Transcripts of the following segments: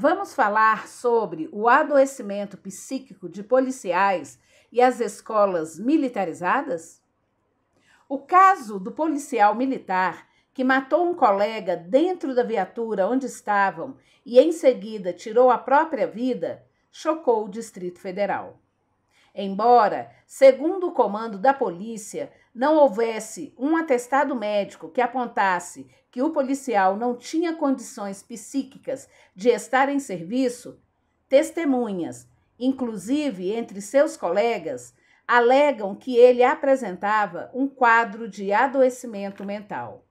Vamos falar sobre o adoecimento psíquico de policiais e as escolas militarizadas? O caso do policial militar que matou um colega dentro da viatura onde estavam e em seguida tirou a própria vida chocou o Distrito Federal. Embora, segundo o comando da polícia, não houvesse um atestado médico que apontasse que o policial não tinha condições psíquicas de estar em serviço, testemunhas, inclusive entre seus colegas, alegam que ele apresentava um quadro de adoecimento mental.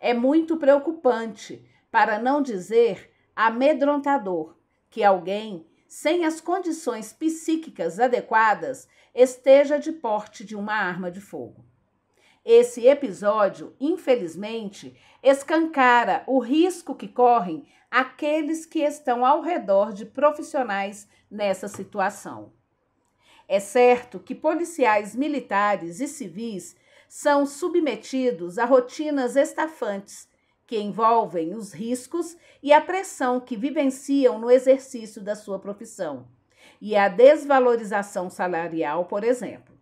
É muito preocupante, para não dizer amedrontador, que alguém sem as condições psíquicas adequadas, esteja de porte de uma arma de fogo. Esse episódio, infelizmente, escancara o risco que correm aqueles que estão ao redor de profissionais nessa situação. É certo que policiais militares e civis são submetidos a rotinas estafantes que envolvem os riscos e a pressão que vivenciam no exercício da sua profissão, e a desvalorização salarial, por exemplo.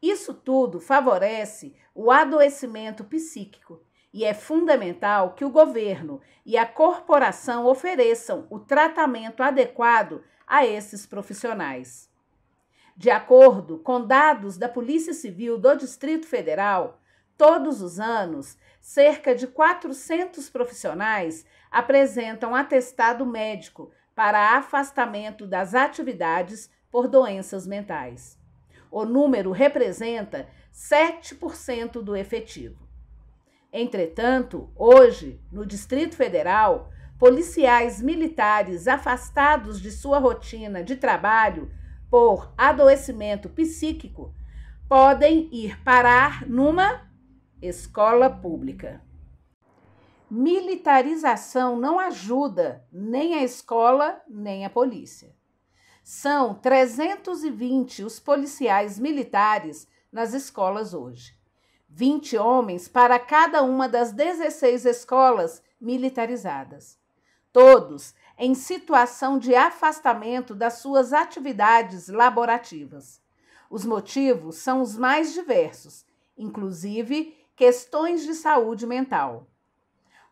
Isso tudo favorece o adoecimento psíquico e é fundamental que o governo e a corporação ofereçam o tratamento adequado a esses profissionais. De acordo com dados da Polícia Civil do Distrito Federal, Todos os anos, cerca de 400 profissionais apresentam atestado médico para afastamento das atividades por doenças mentais. O número representa 7% do efetivo. Entretanto, hoje, no Distrito Federal, policiais militares afastados de sua rotina de trabalho por adoecimento psíquico podem ir parar numa escola pública. Militarização não ajuda nem a escola, nem a polícia. São 320 os policiais militares nas escolas hoje. 20 homens para cada uma das 16 escolas militarizadas. Todos em situação de afastamento das suas atividades laborativas. Os motivos são os mais diversos, inclusive Questões de saúde mental.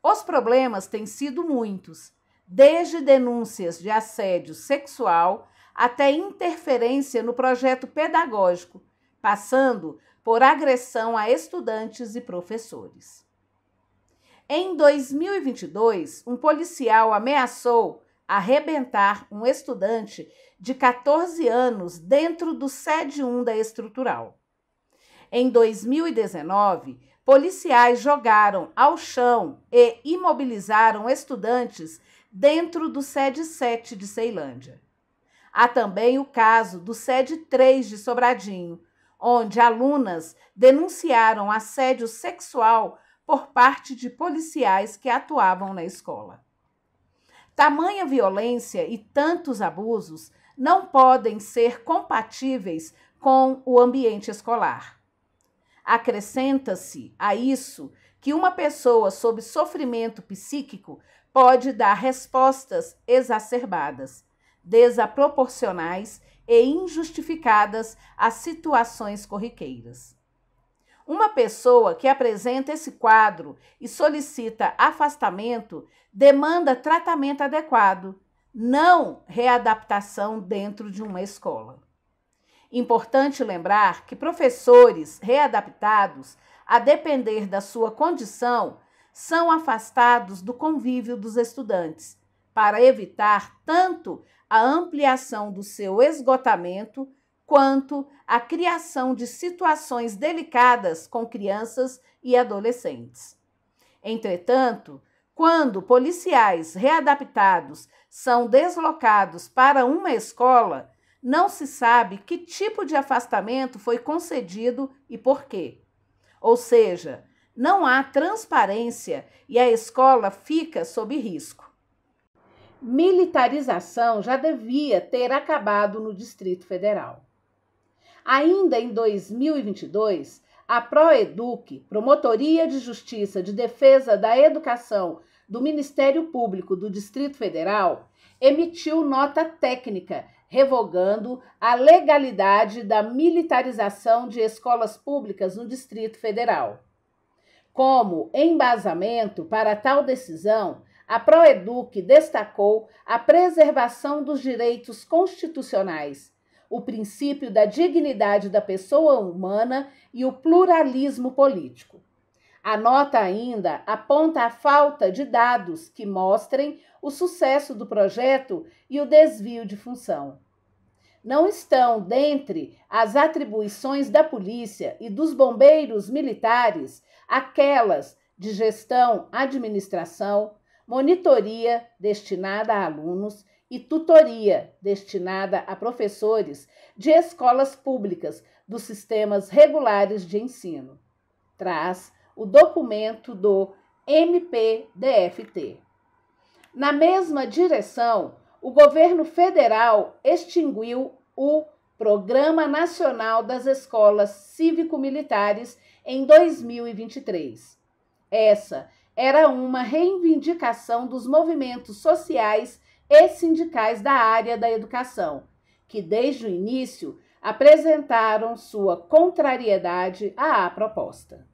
Os problemas têm sido muitos, desde denúncias de assédio sexual até interferência no projeto pedagógico, passando por agressão a estudantes e professores. Em 2022, um policial ameaçou arrebentar um estudante de 14 anos dentro do sede 1 da estrutural. Em 2019, policiais jogaram ao chão e imobilizaram estudantes dentro do sede 7 de Ceilândia. Há também o caso do sede 3 de Sobradinho, onde alunas denunciaram assédio sexual por parte de policiais que atuavam na escola. Tamanha violência e tantos abusos não podem ser compatíveis com o ambiente escolar. Acrescenta-se a isso que uma pessoa sob sofrimento psíquico pode dar respostas exacerbadas, desproporcionais e injustificadas às situações corriqueiras. Uma pessoa que apresenta esse quadro e solicita afastamento demanda tratamento adequado, não readaptação dentro de uma escola. Importante lembrar que professores readaptados, a depender da sua condição, são afastados do convívio dos estudantes, para evitar tanto a ampliação do seu esgotamento quanto a criação de situações delicadas com crianças e adolescentes. Entretanto, quando policiais readaptados são deslocados para uma escola, não se sabe que tipo de afastamento foi concedido e por quê. Ou seja, não há transparência e a escola fica sob risco. Militarização já devia ter acabado no Distrito Federal. Ainda em 2022, a Proeduc, Promotoria de Justiça de Defesa da Educação do Ministério Público do Distrito Federal, emitiu nota técnica revogando a legalidade da militarização de escolas públicas no Distrito Federal. Como embasamento para tal decisão, a Proeduc destacou a preservação dos direitos constitucionais, o princípio da dignidade da pessoa humana e o pluralismo político. A nota ainda aponta a falta de dados que mostrem o sucesso do projeto e o desvio de função. Não estão dentre as atribuições da polícia e dos bombeiros militares aquelas de gestão, administração, monitoria destinada a alunos e tutoria destinada a professores de escolas públicas dos sistemas regulares de ensino. Traz o documento do MPDFT. Na mesma direção, o governo federal extinguiu o Programa Nacional das Escolas Cívico-Militares em 2023. Essa era uma reivindicação dos movimentos sociais e sindicais da área da educação, que desde o início apresentaram sua contrariedade à proposta.